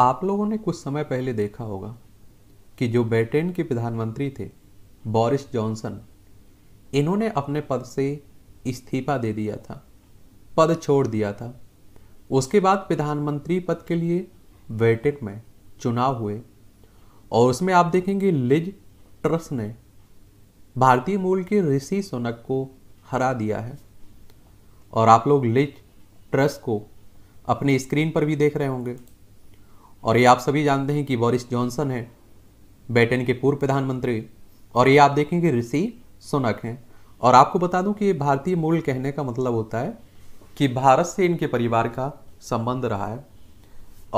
आप लोगों ने कुछ समय पहले देखा होगा कि जो ब्रिटेन के प्रधानमंत्री थे बोरिस जॉनसन इन्होंने अपने पद से इस्तीफा दे दिया था पद छोड़ दिया था उसके बाद प्रधानमंत्री पद के लिए ब्रिटेन में चुनाव हुए और उसमें आप देखेंगे लिज ट्रस ने भारतीय मूल के ऋषि सोनक को हरा दिया है और आप लोग लिज ट्रस को अपनी स्क्रीन पर भी देख रहे होंगे और ये आप सभी जानते हैं कि बोरिस जॉनसन है ब्रिटेन के पूर्व प्रधानमंत्री और ये आप देखेंगे ऋषि सुनक हैं और आपको बता दूं कि ये भारतीय मूल कहने का मतलब होता है कि भारत से इनके परिवार का संबंध रहा है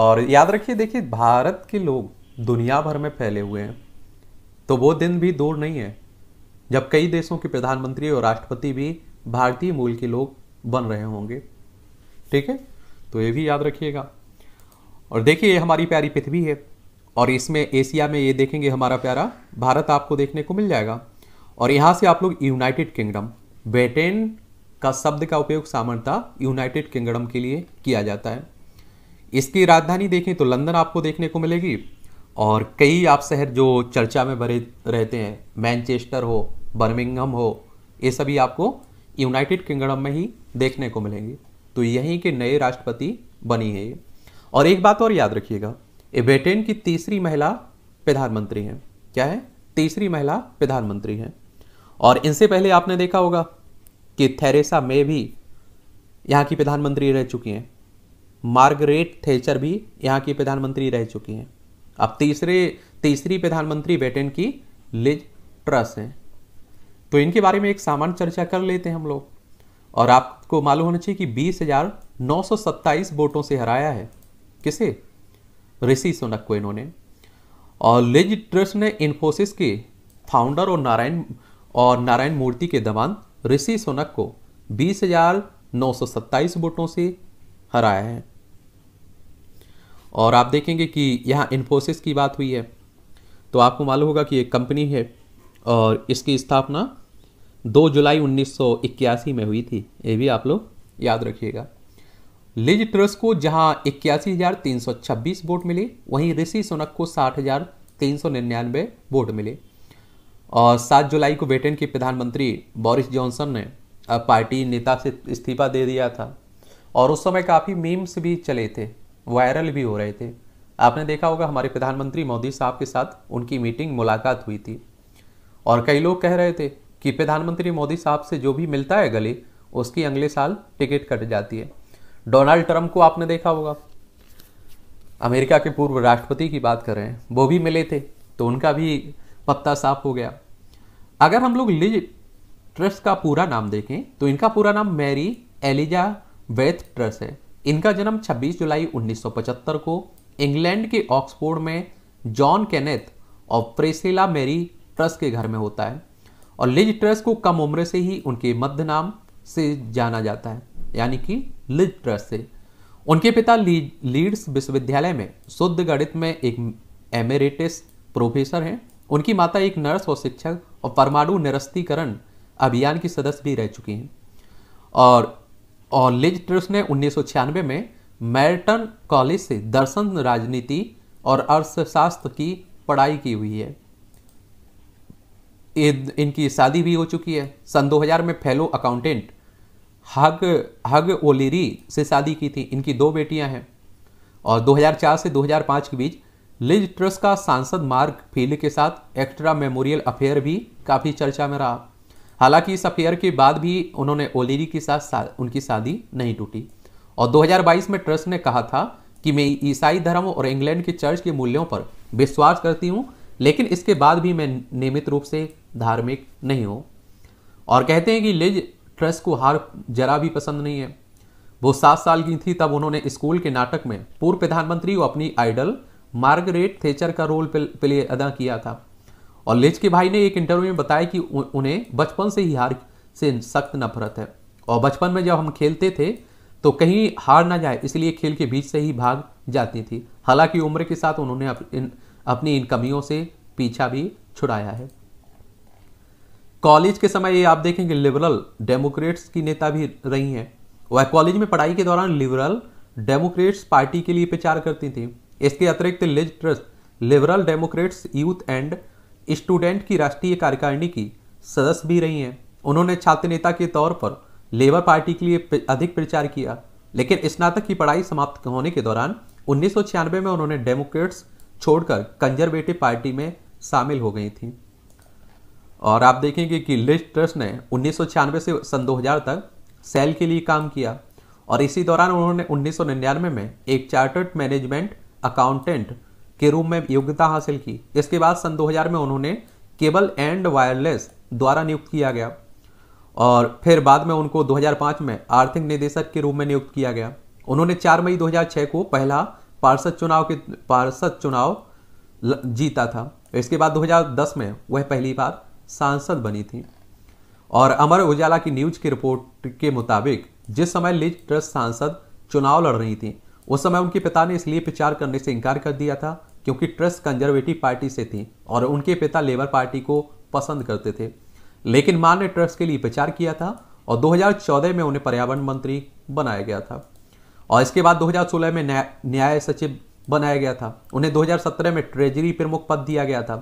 और याद रखिए देखिए भारत के लोग दुनिया भर में फैले हुए हैं तो वो दिन भी दूर नहीं है जब कई देशों के प्रधानमंत्री और राष्ट्रपति भी भारतीय मूल के लोग बन रहे होंगे ठीक है तो ये भी याद रखिएगा और देखिए ये हमारी प्यारी पृथ्वी है और इसमें एशिया में ये देखेंगे हमारा प्यारा भारत आपको देखने को मिल जाएगा और यहाँ से आप लोग यूनाइटेड किंगडम ब्रिटेन का शब्द का उपयोग सामर्थ्य यूनाइटेड किंगडम के लिए किया जाता है इसकी राजधानी देखें तो लंदन आपको देखने को मिलेगी और कई आप शहर जो चर्चा में भरे रहते हैं मैनचेस्टर हो बर्मिंगम हो ये सभी आपको यूनाइटेड किंगडम में ही देखने को मिलेंगे तो यहीं के नए राष्ट्रपति बनी है और एक बात और याद रखिएगा ब्रिटेन की तीसरी महिला प्रधानमंत्री हैं क्या है तीसरी महिला प्रधानमंत्री हैं और इनसे पहले आपने देखा होगा कि थेरेसा मे भी यहाँ की प्रधानमंत्री रह चुकी हैं मार्गरेट थेचर भी यहाँ की प्रधानमंत्री रह चुकी हैं अब तीसरे तीसरी प्रधानमंत्री ब्रिटेन की लिज ट्रस हैं तो इनके बारे में एक सामान्य चर्चा कर लेते हैं हम लोग और आपको मालूम होना चाहिए कि बीस हज़ार नौ सौ सत्ताईस वोटों से हराया है किसे ऋषि सुनक को इन्होंने और लेजिट ट्रस्ट ने इन्फोसिस के फाउंडर और नारायण और नारायण मूर्ति के दबान ऋषि सुनक को बीस हजार नौ सौ सत्ताईस वोटों से हराया है और आप देखेंगे कि यहाँ इन्फोसिस की बात हुई है तो आपको मालूम होगा कि एक कंपनी है और इसकी स्थापना 2 जुलाई 1981 में हुई थी ये भी आप लोग याद रखिएगा लिज ट्रस को जहां इक्यासी हजार तीन सौ छब्बीस वोट मिले वहीं ऋषि सोनक को साठ हजार तीन सौ निन्यानवे वोट मिले और सात जुलाई को ब्रिटेन के प्रधानमंत्री बोरिस जॉनसन ने पार्टी नेता से इस्तीफा दे दिया था और उस समय काफ़ी मीम्स भी चले थे वायरल भी हो रहे थे आपने देखा होगा हमारे प्रधानमंत्री मोदी साहब के साथ उनकी मीटिंग मुलाकात हुई थी और कई लोग कह रहे थे कि प्रधानमंत्री मोदी साहब से जो भी मिलता है गले उसकी अगले साल टिकट कट जाती है डोनाल्ड ट्रंप को आपने देखा होगा अमेरिका के पूर्व राष्ट्रपति की बात कर रहे हैं वो भी मिले थे तो उनका भी पत्ता साफ हो गया अगर हम लोग लिज ट्रस्ट का पूरा नाम देखें तो इनका पूरा नाम मैरी एलिजा वेथ ट्रस्ट है इनका जन्म 26 जुलाई 1975 को इंग्लैंड के ऑक्सफोर्ड में जॉन कैनेथ और प्रेसिला मेरी ट्रस्ट के घर में होता है और लिज ट्रस्ट को कम उम्र से ही उनके मध्य नाम से जाना जाता है यानी कि लिट्रस से उनके पिता ली, लीड्स विश्वविद्यालय में शुद्ध गणित में एक एमेरिटस प्रोफेसर हैं उनकी माता एक नर्स और शिक्षक और परमाणु निरस्तीकरण अभियान की सदस्य भी रह चुकी हैं और और लिज ट्रस ने उन्नीस में मैरटन कॉलेज से दर्शन राजनीति और अर्थशास्त्र की पढ़ाई की हुई है इनकी शादी भी हो चुकी है सन 2000 में फेलो अकाउंटेंट हग हग ओलिरी से शादी की थी इनकी दो बेटियां हैं और 2004 से 2005 के बीच लिज ट्रस्ट का सांसद मार्ग फील के साथ एक्स्ट्रा मेमोरियल अफेयर भी काफ़ी चर्चा में रहा हालांकि इस अफेयर के बाद भी उन्होंने ओलिरी के साथ सा, उनकी शादी नहीं टूटी और 2022 में ट्रस्ट ने कहा था कि मैं ईसाई धर्म और इंग्लैंड के चर्च के मूल्यों पर विश्वास करती हूँ लेकिन इसके बाद भी मैं नियमित रूप से धार्मिक नहीं हूँ और कहते हैं कि लिज प्रेस को हार जरा भी पसंद नहीं है वो सात साल की थी तब उन्होंने स्कूल के नाटक में पूर्व प्रधानमंत्री और अपनी आइडल मार्गरेट थेचर का रोल प्ले अदा किया था और लेच के भाई ने एक इंटरव्यू में बताया कि उन्हें बचपन से ही हार से सख्त नफरत है और बचपन में जब हम खेलते थे तो कहीं हार ना जाए इसलिए खेल के बीच से ही भाग जाती थी हालांकि उम्र के साथ उन्होंने अप, इन, अपनी इन कमियों से पीछा भी छुड़ाया है कॉलेज के समय ये आप देखेंगे लिबरल डेमोक्रेट्स की नेता भी रही हैं वह कॉलेज में पढ़ाई के दौरान लिबरल डेमोक्रेट्स पार्टी के लिए प्रचार करती थी इसके अतिरिक्त Liz Truss Liberal Democrats youth and student की राष्ट्रीय कार्यकारिणी की सदस्य भी रही हैं उन्होंने छात्र नेता के तौर पर लेबर पार्टी के लिए अधिक प्रचार किया लेकिन स्नातक की पढ़ाई समाप्त होने के दौरान उन्नीस में उन्होंने डेमोक्रेट्स छोड़कर कंजर्वेटिव पार्टी में शामिल हो गई थी और आप देखेंगे कि लिस्ट ट्रस्ट ने उन्नीस से सन 2000 तक सेल के लिए काम किया और इसी दौरान उन्होंने उन्नीस में एक चार्टर्ड मैनेजमेंट अकाउंटेंट के रूप में योग्यता हासिल की इसके बाद सन 2000 में उन्होंने केबल एंड वायरलेस द्वारा नियुक्त किया गया और फिर बाद में उनको 2005 में आर्थिक निदेशक के रूप में नियुक्त किया गया उन्होंने 4 मई 2006 को पहला पार्षद चुनाव के पार्षद चुनाव जीता था इसके बाद 2010 में वह पहली बार सांसद बनी थी और अमर उजाला की न्यूज की रिपोर्ट के मुताबिक जिस समय लिज ट्रस्ट सांसद चुनाव लड़ रही थी उस समय उनके पिता ने इसलिए प्रचार करने से इनकार कर दिया था क्योंकि ट्रस्ट कंजर्वेटिव पार्टी से थी और उनके पिता लेबर पार्टी को पसंद करते थे लेकिन मां ने ट्रस्ट के लिए प्रचार किया था और 2014 में उन्हें पर्यावरण मंत्री बनाया गया था और इसके बाद 2016 में न्याय सचिव बनाया गया था उन्हें 2017 में ट्रेजरी प्रमुख पद दिया गया था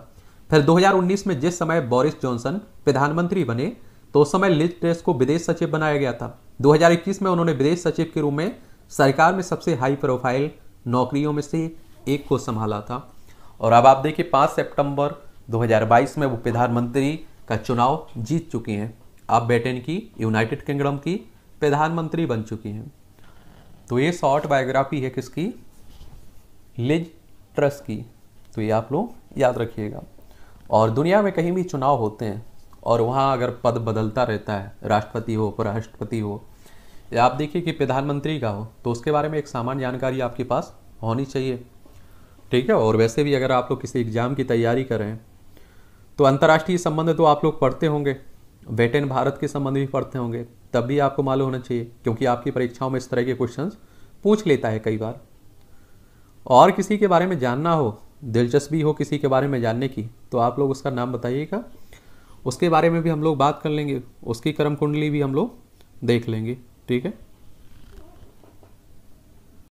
फिर 2019 में जिस समय बोरिस जॉनसन प्रधानमंत्री बने तो उस समय लिज ट्रेस को विदेश सचिव बनाया गया था 2021 में उन्होंने विदेश सचिव के रूप में सरकार में सबसे हाई प्रोफाइल नौकरियों में से एक को संभाला था और अब आप देखिए 5 सितंबर दो में वो प्रधानमंत्री का चुनाव जीत चुके हैं आप ब्रिटेन की यूनाइटेड किंगडम की प्रधानमंत्री बन चुकी हैं तो ये शॉर्ट बायोग्राफी है किसकी लिज ट्रस की तो ये आप लोग याद रखिएगा और दुनिया में कहीं भी चुनाव होते हैं और वहाँ अगर पद बदलता रहता है राष्ट्रपति हो उपराष्ट्रपति हो या आप देखिए कि प्रधानमंत्री का हो तो उसके बारे में एक सामान्य जानकारी आपके पास होनी चाहिए ठीक है और वैसे भी अगर आप लोग किसी एग्ज़ाम की तैयारी कर रहे हैं तो अंतर्राष्ट्रीय संबंध तो आप लोग पढ़ते होंगे ब्रिटेन भारत के संबंध भी पढ़ते होंगे तब भी आपको मालूम होना चाहिए क्योंकि आपकी परीक्षाओं में इस तरह के क्वेश्चन पूछ लेता है कई बार और किसी के बारे में जानना हो दिलचस्पी हो किसी के बारे में जानने की तो आप लोग उसका नाम बताइएगा उसके बारे में भी हम लोग बात कर लेंगे उसकी कर्म कुंडली भी हम लोग देख लेंगे ठीक है